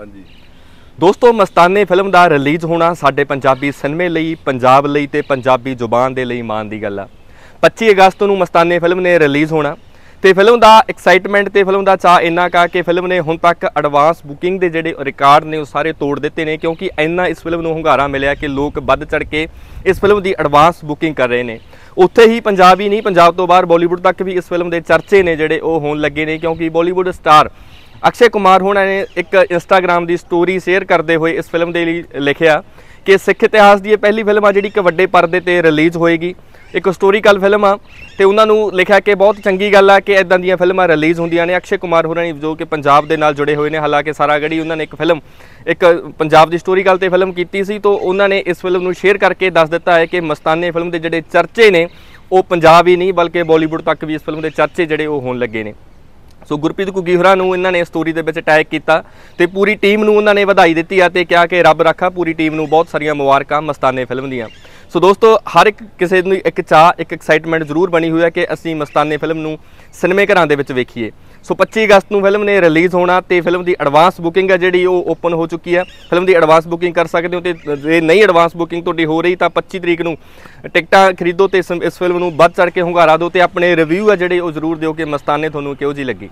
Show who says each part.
Speaker 1: ਹਾਂਜੀ ਦੋਸਤੋ ਮਸਤਾਨੇ ਫਿਲਮ ਦਾ ਰਿਲੀਜ਼ ਹੋਣਾ ਸਾਡੇ ਪੰਜਾਬੀ ਸਿਨੇਮੇ ਲਈ ਪੰਜਾਬ ਲਈ ਤੇ ਪੰਜਾਬੀ ਜ਼ੁਬਾਨ ਦੇ ਲਈ ਮਾਣ ਦੀ ਗੱਲ ਆ 25 ਅਗਸਤ ਨੂੰ ਮਸਤਾਨੇ ਫਿਲਮ ਨੇ ਰਿਲੀਜ਼ ਹੋਣਾ ਤੇ ਫਿਲਮ ਦਾ ਐਕਸਾਈਟਮੈਂਟ ਤੇ ਫਿਲਮ ਦਾ ਚਾਹ ਇੰਨਾ ਕਾ ਕਿ ਫਿਲਮ ਨੇ ਹੁਣ ਤੱਕ ਐਡਵਾਂਸ ਬੁਕਿੰਗ ਦੇ ਜਿਹੜੇ ਰਿਕਾਰਡ ਨੇ ਉਹ ਸਾਰੇ ਤੋੜ ਦਿੱਤੇ ਨੇ ਕਿਉਂਕਿ ਇੰਨਾ ਇਸ ਫਿਲਮ ਨੂੰ ਹੰਗਾਰਾ ਮਿਲਿਆ ਕਿ ਲੋਕ ਵੱਧ ਚੜ ਕੇ ਇਸ ਫਿਲਮ ਦੀ ਐਡਵਾਂਸ ਬੁਕਿੰਗ ਕਰ ਰਹੇ ਨੇ ਉੱਥੇ ਹੀ ਪੰਜਾਬ ਹੀ ਨਹੀਂ ਪੰਜਾਬ ਤੋਂ ਬਾਹਰ ਬਾਲੀਵੁੱਡ ਤੱਕ ਵੀ ਇਸ ਫਿਲਮ ਦੇ ਚਰਚੇ ਨੇ ਜਿਹੜੇ ਉਹ ਹੋਣ ਲੱਗੇ ਨੇ ਕਿਉਂਕਿ ਬਾਲੀਵੁੱਡ ਸਟਾਰ ਅਕਸ਼ੇ ਕੁਮਾਰ ਹੁਣਾਂ ਨੇ ਇੱਕ ਇੰਸਟਾਗ੍ਰam ਦੀ ਸਟੋਰੀ ਸ਼ੇਅਰ ਕਰਦੇ ਹੋਏ ਇਸ ਫਿਲਮ ਦੇ ਲਈ ਲਿਖਿਆ ਕਿ ਸਿੱਖ ਇਤਿਹਾਸ ਦੀ ਇਹ ਪਹਿਲੀ ਫਿਲਮ ਆ ਜਿਹੜੀ ਇੱਕ ਵੱਡੇ ਪਰਦੇ ਤੇ ਰਿਲੀਜ਼ ਹੋਏਗੀ ਇੱਕ ਹਿਸਟੋਰੀਕਲ ਫਿਲਮ ਆ ਤੇ ਉਹਨਾਂ ਨੂੰ ਲਿਖਿਆ ਕਿ ਬਹੁਤ ਚੰਗੀ ਗੱਲ ਆ ਕਿ ਇਦਾਂ ਦੀਆਂ ਫਿਲਮਾਂ ਰਿਲੀਜ਼ ਹੁੰਦੀਆਂ ਨੇ ਅਕਸ਼ੇ ਕੁਮਾਰ ਹੋਰਾਂ ਨੇ ਜੋ ਕਿ ਪੰਜਾਬ ਦੇ ਨਾਲ ਜੁੜੇ ਹੋਏ ਨੇ ਹਾਲਾਂਕਿ ਸਾਰਾ ਗੜੀ ਉਹਨਾਂ ਨੇ ਇੱਕ ਫਿਲਮ ਇੱਕ ਪੰਜਾਬ ਦੀ ਹਿਸਟੋਰੀਕਲ ਤੇ ਫਿਲਮ ਕੀਤੀ ਸੀ ਤੋਂ ਉਹਨਾਂ ਨੇ ਇਸ ਫਿਲਮ ਨੂੰ ਸ਼ੇਅਰ ਕਰਕੇ ਦੱਸ ਦਿੱਤਾ ਹੈ ਕਿ ਮਸਤਾਨੇ ਫਿਲਮ ਦੇ ਜਿਹੜੇ ਚਰਚੇ ਨੇ ਉਹ ਪੰਜਾਬ ਹੀ ਨਹੀਂ ਬਲਕਿ ਬਾਲੀਵੁੱਡ ਤੱਕ ਵੀ ਇਸ ਫਿਲਮ ਦੇ ਚਰਚੇ ਜਿਹੜੇ ਉਹ ਹੋਣ ਲੱਗੇ ਨੇ ਸੋ ਗੁਰਪ੍ਰੀਤ ਕੁੱਗੀ ਹੋਰਾਂ ਨੂੰ ਇਹਨਾਂ ਨੇ ਸਟੋਰੀ ਦੇ ਵਿੱਚ ਟੈਗ ਕੀਤਾ ਤੇ ਪੂਰੀ ਟੀਮ ਨੂੰ ਉਹਨਾਂ ਨੇ ਵਧਾਈ ਦਿੱਤੀ ਆ ਤੇ ਕਿਹਾ ਕਿ ਰੱਬ ਰੱਖਾ ਪੂਰੀ ਟੀਮ ਨੂੰ ਬਹੁਤ ਸਾਰੀਆਂ ਮੁਬਾਰਕਾਂ ਮਸਤਾਨੇ ਫਿਲਮ ਦੀਆਂ ਸੋ ਦੋਸਤੋ ਹਰ ਇੱਕ ਕਿਸੇ ਨੂੰ ਇੱਕ ਚਾਹ ਇੱਕ ਐਕਸਾਈਟਮੈਂਟ ਜ਼ਰੂਰ ਬਣੀ ਹੋਈ ਹੈ ਕਿ ਅਸੀਂ ਮਸਤਾਨੇ ਫਿਲਮ ਨੂੰ ਸਿਨੇਮੇ ਘਰਾਂ ਦੇ ਵਿੱਚ ਵੇਖੀਏ ਸੋ 25 ਅਗਸਤ ਨੂੰ ਫਿਲਮ ਨੇ ਰਿਲੀਜ਼ ਹੋਣਾ ਤੇ ਫਿਲਮ ਦੀ ਐਡਵਾਂਸ ਬੁਕਿੰਗ ਹੈ ਜਿਹੜੀ ਉਹ ਓਪਨ ਹੋ ਚੁੱਕੀ ਹੈ ਫਿਲਮ ਦੀ ਐਡਵਾਂਸ ਬੁਕਿੰਗ ਕਰ ਸਕਦੇ ਹੋ ਤੇ ਜੇ ਨਹੀਂ ਐਡਵਾਂਸ ਬੁਕਿੰਗ ਤੁਹਾਡੀ ਹੋ ਰਹੀ ਤਾਂ 25 ਤਰੀਕ ਨੂੰ ਟਿਕਟਾਂ ਖਰੀਦੋ ਤੇ ਇਸ ਫਿਲਮ ਨੂੰ ਵੱਧ ਚੜ ਕੇ ਹੁੰਗਾਰਾ ਦਿਓ ਤੇ ਆਪਣੇ ਰਿਵਿਊ ਹੈ ਜਿਹੜੇ ਉਹ ਜ਼ਰੂਰ ਦਿਓ ਕਿ ਮਸਤਾਨੇ ਤੁਹਾਨੂੰ ਕਿਹੋ ਜੀ ਲੱਗੀ